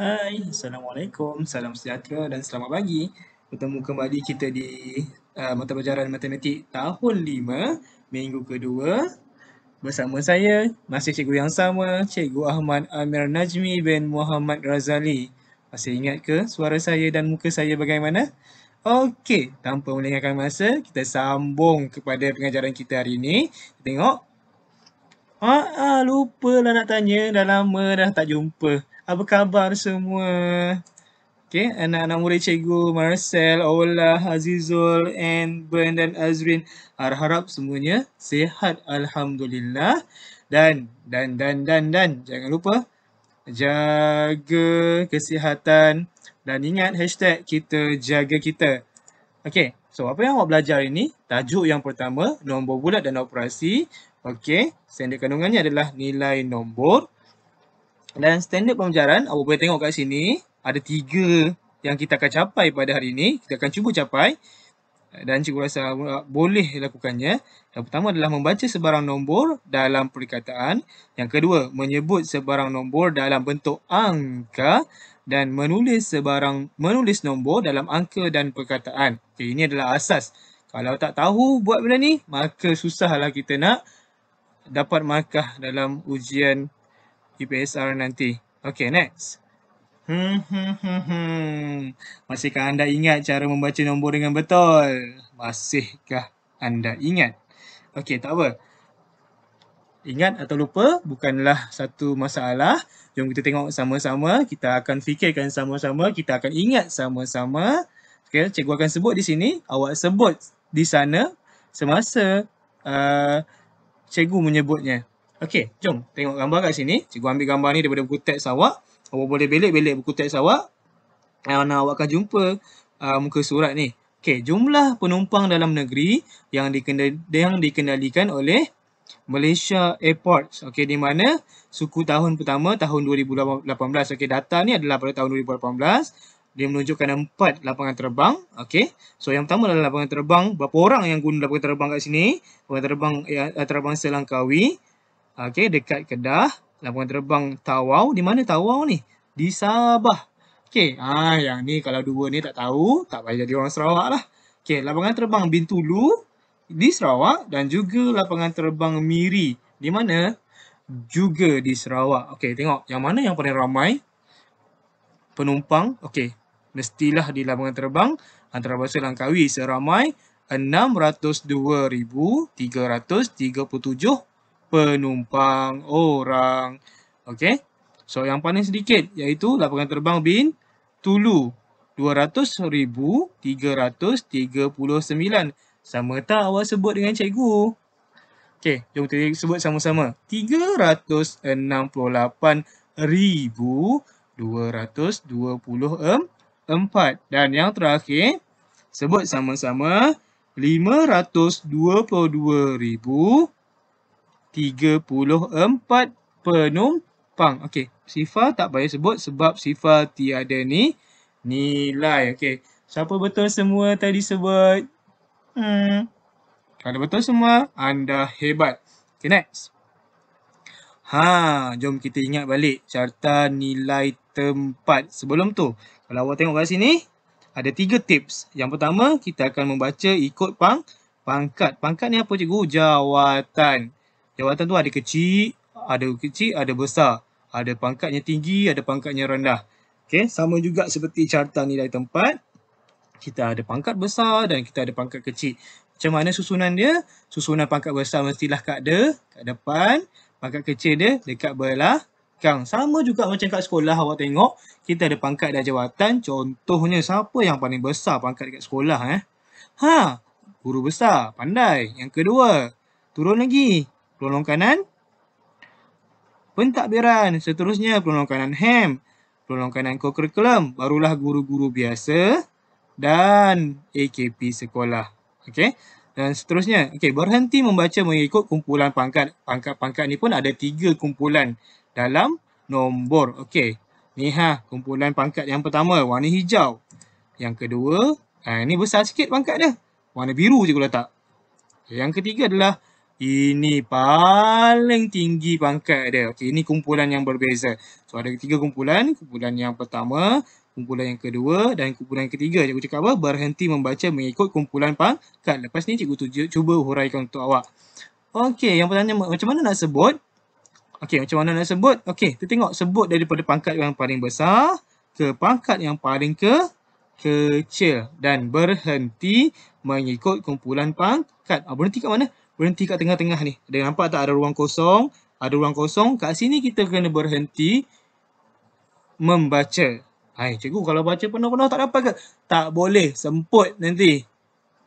Hai, Assalamualaikum, salam sejahtera dan selamat pagi. Bertemu kembali kita di uh, Mata Pelajaran Matematik tahun 5, minggu kedua. Bersama saya, masih cikgu yang sama, Cikgu Ahmad Amir Najmi bin Muhammad Razali. Masih ingat ke suara saya dan muka saya bagaimana? Okey, tanpa melengahkan masa, kita sambung kepada pengajaran kita hari ini. Tengok. Ah, ah lupa lah nak tanya. Dah lama dah tak jumpa apa khabar semua? Okay, anak-anak murid cikgu Marcel, Ola, Azizul, and Ben Azrin. Harap-harap semuanya sehat. Alhamdulillah. Dan, dan, dan, dan, dan. Jangan lupa jaga kesihatan. Dan ingat hashtag kita jaga kita. Okay, so apa yang awak belajar ini? Tajuk yang pertama, nombor bulat dan operasi. Okay, standard kandungannya adalah nilai nombor. Dan standard pembelajaran, awak boleh tengok kat sini, ada tiga yang kita akan capai pada hari ini. Kita akan cuba capai dan cikgu rasa boleh lakukannya. Yang pertama adalah membaca sebarang nombor dalam perkataan. Yang kedua, menyebut sebarang nombor dalam bentuk angka dan menulis sebarang menulis nombor dalam angka dan perkataan. Okay, ini adalah asas. Kalau tak tahu buat benda ni, maka susahlah kita nak dapat markah dalam ujian UPSR nanti. Okay, next. Hmm, hmm, hmm, hmm. Masihkah anda ingat cara membaca nombor dengan betul? Masihkah anda ingat? Okay, tak apa. Ingat atau lupa bukanlah satu masalah. Jom kita tengok sama-sama. Kita akan fikirkan sama-sama. Kita akan ingat sama-sama. Okay, cikgu akan sebut di sini. Awak sebut di sana semasa uh, cikgu menyebutnya. Okey, jom tengok gambar kat sini. Cikgu ambil gambar ni daripada buku teks awak. Awak boleh belik-belik buku teks awak. Dan eh, awak akan jumpa uh, muka surat ni. Okey, jumlah penumpang dalam negeri yang dikendali yang dikendalikan oleh Malaysia Airports. Okey, di mana suku tahun pertama tahun 2018. Okey, data ni adalah pada tahun 2018. Dia menunjukkan empat lapangan terbang. Okay, So yang pertama adalah lapangan terbang. Berapa orang yang guna lapangan terbang kat sini? Lapangan terbang eh, terbang Selangkawi okey dekat Kedah lapangan terbang Tawau di mana Tawau ni di Sabah okey ah yang ni kalau dua ni tak tahu tak payah jadi orang Sarawak lah okey lapangan terbang Bintulu di Sarawak dan juga lapangan terbang Miri di mana juga di Sarawak okey tengok yang mana yang paling ramai penumpang okey mestilah di lapangan terbang antarabangsa Langkawi seramai 602,337 penumpang orang. Okey. So yang paling sedikit iaitu lapangan terbang bin Tulu 200,339. Sama tak awak sebut dengan cikgu? Okey, jom kita sebut sama-sama. 368,224. Dan yang terakhir, sebut sama-sama 522,000. 34 penumpang. Okey, sifar tak payah sebut sebab sifar tiada ni nilai. Okey, siapa betul semua tadi sebut? Hmm. Kalau betul semua, anda hebat. Okey, next. Ha, jom kita ingat balik carta nilai tempat. Sebelum tu, kalau awak tengok kat sini, ada tiga tips. Yang pertama, kita akan membaca ikut pang pangkat. Pangkat ni apa cikgu? Jawatan. Jawatan tu ada kecil, ada kecil, ada besar. Ada pangkatnya tinggi, ada pangkatnya rendah. Okey, sama juga seperti carta nilai tempat. Kita ada pangkat besar dan kita ada pangkat kecil. Macam mana susunan dia? Susunan pangkat besar mestilah kat de, kat depan. Pangkat kecil dia dekat Kang Sama juga macam kat sekolah awak tengok. Kita ada pangkat dan jawatan. Contohnya siapa yang paling besar pangkat dekat sekolah eh? Ha, guru besar, pandai. Yang kedua, turun lagi pelonong kanan pentadbiran, seterusnya pelonong kanan HEM, pelonong kanan kokurikulum, barulah guru-guru biasa dan AKP sekolah. Okey. Dan seterusnya, okey, berhenti membaca mengikut kumpulan pangkat. Pangkat-pangkat ni pun ada tiga kumpulan dalam nombor. Okey. Ni ha, kumpulan pangkat yang pertama warna hijau. Yang kedua, ha, ni besar sikit pangkat dia. Warna biru je aku tak, Yang ketiga adalah ini paling tinggi pangkat dia. Okey, ini kumpulan yang berbeza. So ada tiga kumpulan, kumpulan yang pertama, kumpulan yang kedua dan kumpulan yang ketiga. Cikgu cakap apa? Berhenti membaca mengikut kumpulan pangkat. Lepas ni cikgu tuju, cuba huraikan untuk awak. Okey, yang pertama macam mana nak sebut? Okey, macam mana nak sebut? Okey, kita tengok sebut daripada pangkat yang paling besar ke pangkat yang paling ke kecil dan berhenti mengikut kumpulan pangkat. Ah, berhenti kat mana? berhenti kat tengah-tengah ni. Ada nampak tak ada ruang kosong? Ada ruang kosong. Kat sini kita kena berhenti membaca. Hai, cikgu kalau baca penuh-penuh tak dapat ke? Tak boleh. Semput nanti.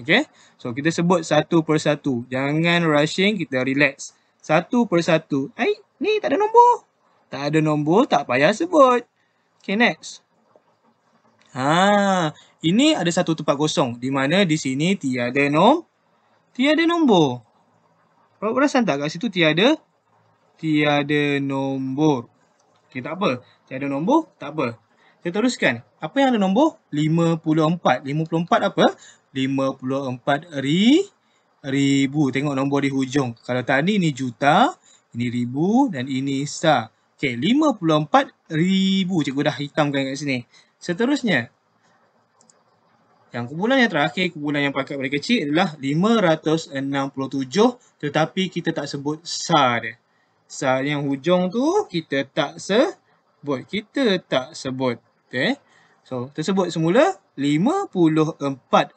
Okay? So, kita sebut satu persatu. Jangan rushing. Kita relax. Satu persatu. Hai, ni tak ada nombor. Tak ada nombor. Tak payah sebut. Okay, next. Ha, ini ada satu tempat kosong. Di mana di sini tiada nombor. Tiada nombor. Kalau perasan tak kat situ tiada tiada nombor. Okey tak apa. Tiada nombor, tak apa. Kita teruskan. Apa yang ada nombor? 54. 54 apa? 54 ri ribu. Tengok nombor di hujung. Kalau tadi ni juta, ini ribu dan ini sa. Okey, 54 ribu. Cikgu dah hitamkan kat sini. Seterusnya, yang kumpulan yang terakhir, kumpulan yang pangkat paling kecil adalah 567 tetapi kita tak sebut sah. dia. Sar yang hujung tu kita tak sebut. Kita tak sebut. Okay. Eh. So, tersebut semula 54,000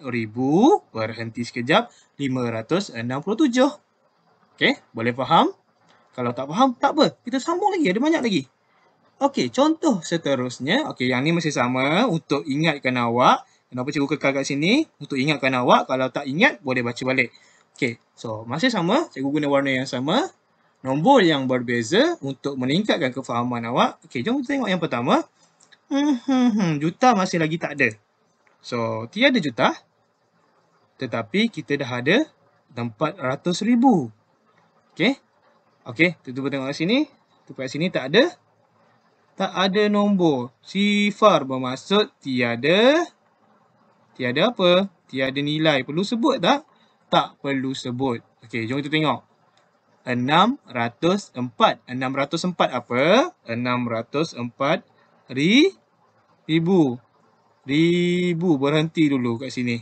berhenti sekejap 567. Okay, boleh faham? Kalau tak faham, tak apa. Kita sambung lagi. Ada banyak lagi. Okey, contoh seterusnya. Okey, yang ni masih sama. Untuk ingatkan awak, Kenapa cikgu kekal kat sini? Untuk ingatkan awak. Kalau tak ingat, boleh baca balik. Okay. So, masih sama. Cikgu guna warna yang sama. Nombor yang berbeza untuk meningkatkan kefahaman awak. Okay, jom tengok yang pertama. Hmm, hmm, hmm, juta masih lagi tak ada. So, tiada juta. Tetapi kita dah ada 400 ribu. Okay. Okay, tutup tengok kat sini. Tutup kat sini tak ada. Tak ada nombor. Sifar bermaksud tiada tiada apa, tiada nilai. Perlu sebut tak? Tak perlu sebut. Okey, jom kita tengok. 604. 604 apa? 604 ri, ribu. Ribu. Berhenti dulu kat sini.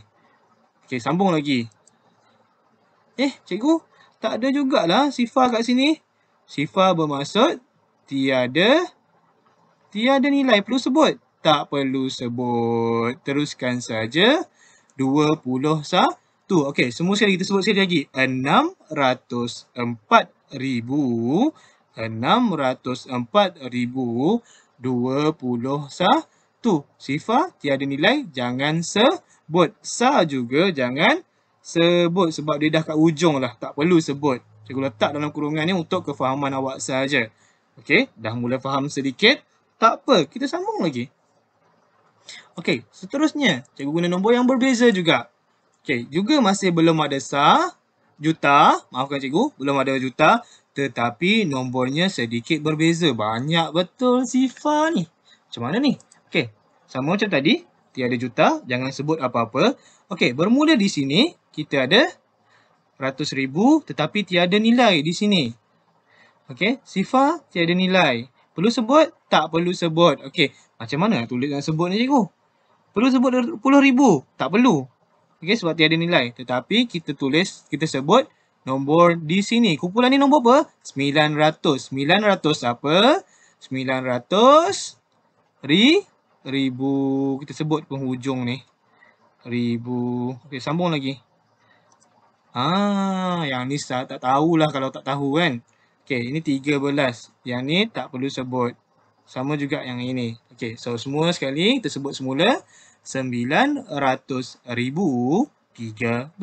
Okey, sambung lagi. Eh, cikgu. Tak ada jugalah sifar kat sini. Sifar bermaksud tiada tiada nilai. Perlu sebut tak perlu sebut. Teruskan saja. 21. Okey, semua sekali kita sebut sekali lagi. 604,000. 604,000. 21. Sifar tiada nilai, jangan sebut. Sa juga jangan sebut sebab dia dah kat ujung lah. Tak perlu sebut. Saya Cikgu letak dalam kurungan ni untuk kefahaman awak saja. Okey, dah mula faham sedikit. Tak apa, kita sambung lagi. Okey, seterusnya, cikgu guna nombor yang berbeza juga. Okey, juga masih belum ada sah juta, maafkan cikgu, belum ada juta, tetapi nombornya sedikit berbeza. Banyak betul sifar ni. Macam mana ni? Okey, sama macam tadi, tiada juta, jangan sebut apa-apa. Okey, bermula di sini, kita ada ratus ribu, tetapi tiada nilai di sini. Okey, sifar tiada nilai. Perlu sebut? Tak perlu sebut. Okey, macam mana nak tulis dan sebut ni cikgu? Perlu sebut puluh ribu? Tak perlu. Okey, sebab tiada nilai. Tetapi kita tulis, kita sebut nombor di sini. Kumpulan ni nombor apa? 900. 900 apa? 900 ri, ribu. Kita sebut penghujung ni. Ribu. Okey, sambung lagi. Ah, yang ni tak, tak tahulah kalau tak tahu kan. Okey, ini 13. Yang ni tak perlu sebut. Sama juga yang ini. Okey, so semua sekali kita sebut semula 900,013. 900,013.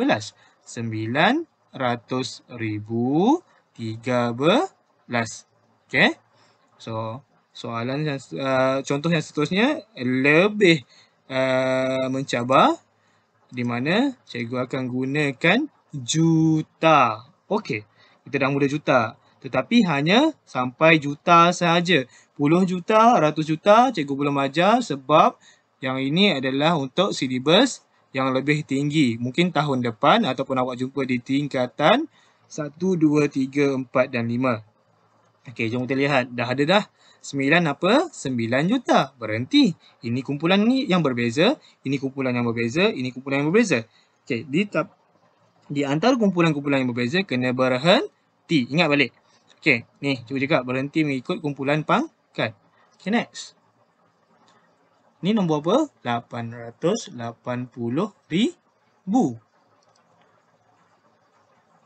Okey. So soalan yang uh, contoh yang seterusnya lebih uh, mencabar di mana cikgu akan gunakan juta. Okey. Kita dah mula juta. Tetapi hanya sampai juta sahaja puluh juta, ratus juta, cikgu belum ajar sebab yang ini adalah untuk silibus yang lebih tinggi. Mungkin tahun depan ataupun awak jumpa di tingkatan 1, 2, 3, 4 dan 5. Okey, jom kita lihat. Dah ada dah. 9 apa? 9 juta. Berhenti. Ini kumpulan ni yang berbeza. Ini kumpulan yang berbeza. Ini kumpulan yang berbeza. Okey, di, di antara kumpulan-kumpulan yang berbeza, kena berhenti. Ingat balik. Okey, ni cuba cakap berhenti mengikut kumpulan pang kan okey next ni nombor apa 880000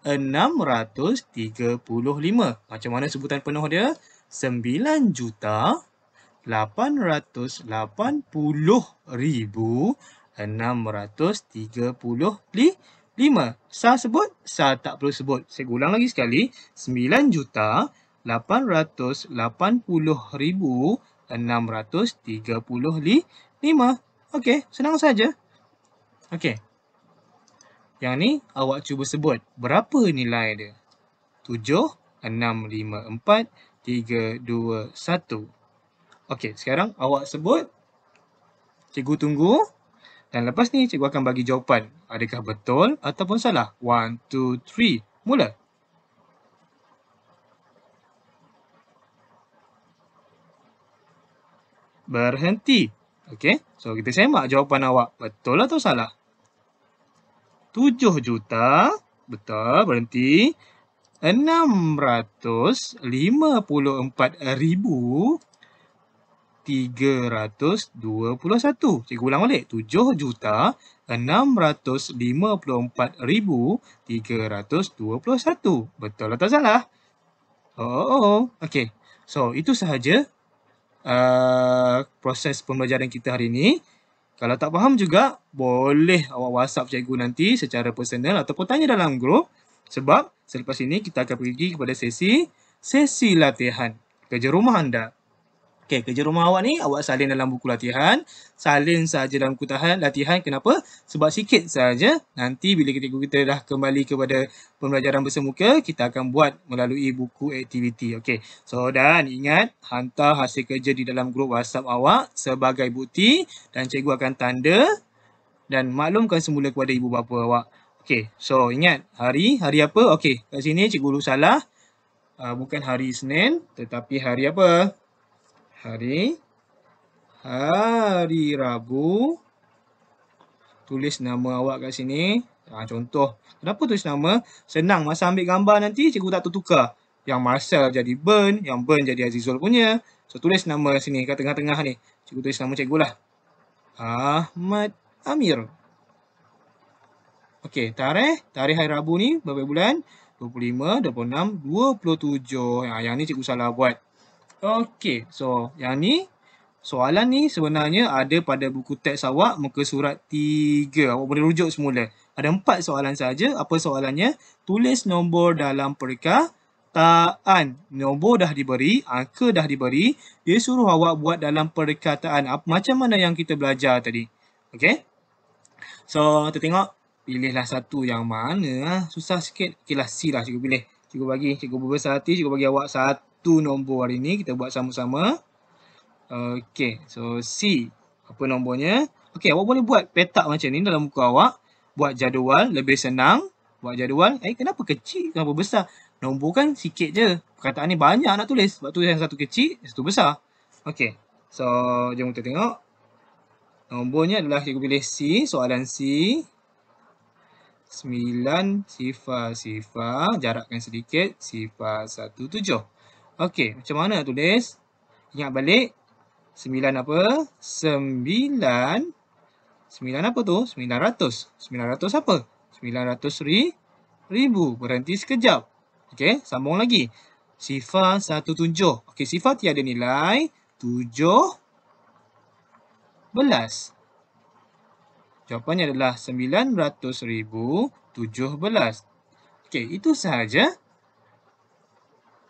635 macam mana sebutan penuh dia 9 juta ribu 880635 sah sebut sah tak perlu sebut saya ulang lagi sekali 9 juta 880,635. Okey, senang saja. Okey. Yang ni awak cuba sebut. Berapa nilai dia? 7, 6, 5, 4, 3, 2, 1. Okey, sekarang awak sebut. Cikgu tunggu. Dan lepas ni cikgu akan bagi jawapan. Adakah betul ataupun salah? 1, 2, 3. Mula. berhenti. Okey, so kita semak jawapan awak. Betul atau salah? 7 juta, betul, berhenti. 654,321. Cikgu ulang balik. 7 juta, 654,321. Betul atau salah? Oh, oh, oh. okey. So, itu sahaja uh, proses pembelajaran kita hari ini. Kalau tak faham juga, boleh awak WhatsApp cikgu nanti secara personal ataupun tanya dalam grup. Sebab selepas ini kita akan pergi kepada sesi sesi latihan kerja rumah anda. Okey, kerja rumah awak ni, awak salin dalam buku latihan. Salin saja dalam buku tahan, latihan. Kenapa? Sebab sikit saja. Nanti bila kita, kita dah kembali kepada pembelajaran bersemuka, kita akan buat melalui buku aktiviti. Okey, so dan ingat hantar hasil kerja di dalam grup WhatsApp awak sebagai bukti dan cikgu akan tanda dan maklumkan semula kepada ibu bapa awak. Okey, so ingat hari, hari apa? Okey, kat sini cikgu Lu salah. Uh, ah, bukan hari Senin, tetapi hari apa? hari hari Rabu tulis nama awak kat sini ha, contoh kenapa tulis nama senang masa ambil gambar nanti cikgu tak tertukar yang Marcel jadi Ben yang Ben jadi Azizul punya so tulis nama sini kat tengah-tengah ni cikgu tulis nama cikgu lah Ahmad Amir Okey, tarikh tarikh hari Rabu ni berapa bulan 25 26 27 ha, yang ni cikgu salah buat Okey, so yang ni soalan ni sebenarnya ada pada buku teks awak muka surat 3. Awak boleh rujuk semula. Ada empat soalan saja. Apa soalannya? Tulis nombor dalam perkataan. Nombor dah diberi, angka dah diberi. Dia suruh awak buat dalam perkataan. Apa, macam mana yang kita belajar tadi. Okey. So, kita tengok. Pilihlah satu yang mana. Susah sikit. Okeylah C lah cikgu pilih. Cikgu bagi. Cikgu berbesar hati. Cikgu bagi awak satu satu nombor hari ini. Kita buat sama-sama. Okay, So, C. Apa nombornya? Okay, awak boleh buat petak macam ni dalam muka awak. Buat jadual. Lebih senang. Buat jadual. Eh, kenapa kecil? Kenapa besar? Nombor kan sikit je. Perkataan ni banyak nak tulis. Sebab tu yang satu kecil, satu besar. Okay, So, jom kita tengok. Nombornya adalah cikgu pilih C. Soalan C. sembilan sifar-sifar. Jarakkan sedikit. Sifar tujuh. Okey, macam mana nak tulis? Ingat balik. sembilan apa? Sembilan sembilan apa tu? Sembilan ratus sembilan ratus apa? 900 ri, ribu. Berhenti sekejap. Okey, sambung lagi. Sifar satu 7. Okey, sifar tiada nilai. tujuh Belas. Jawapannya adalah sembilan ratus ribu tujuh belas. Okey, itu sahaja.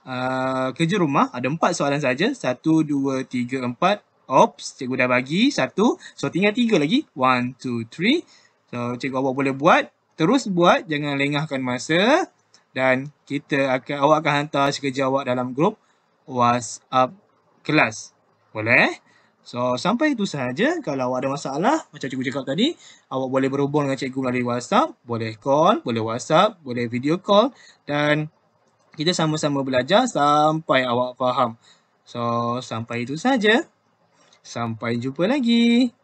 Ah, kerja rumah ada empat soalan saja. Satu, dua, tiga, empat. Ops, cikgu dah bagi satu. So, tinggal tiga lagi. One, two, three. So, cikgu awak boleh buat. Terus buat. Jangan lengahkan masa. Dan kita akan, awak akan hantar sekerja awak dalam grup WhatsApp kelas. Boleh? So, sampai itu sahaja. Kalau awak ada masalah, macam cikgu cakap tadi, awak boleh berhubung dengan cikgu melalui WhatsApp. Boleh call, boleh WhatsApp, boleh video call. Dan kita sama-sama belajar sampai awak faham. So, sampai itu saja. Sampai jumpa lagi.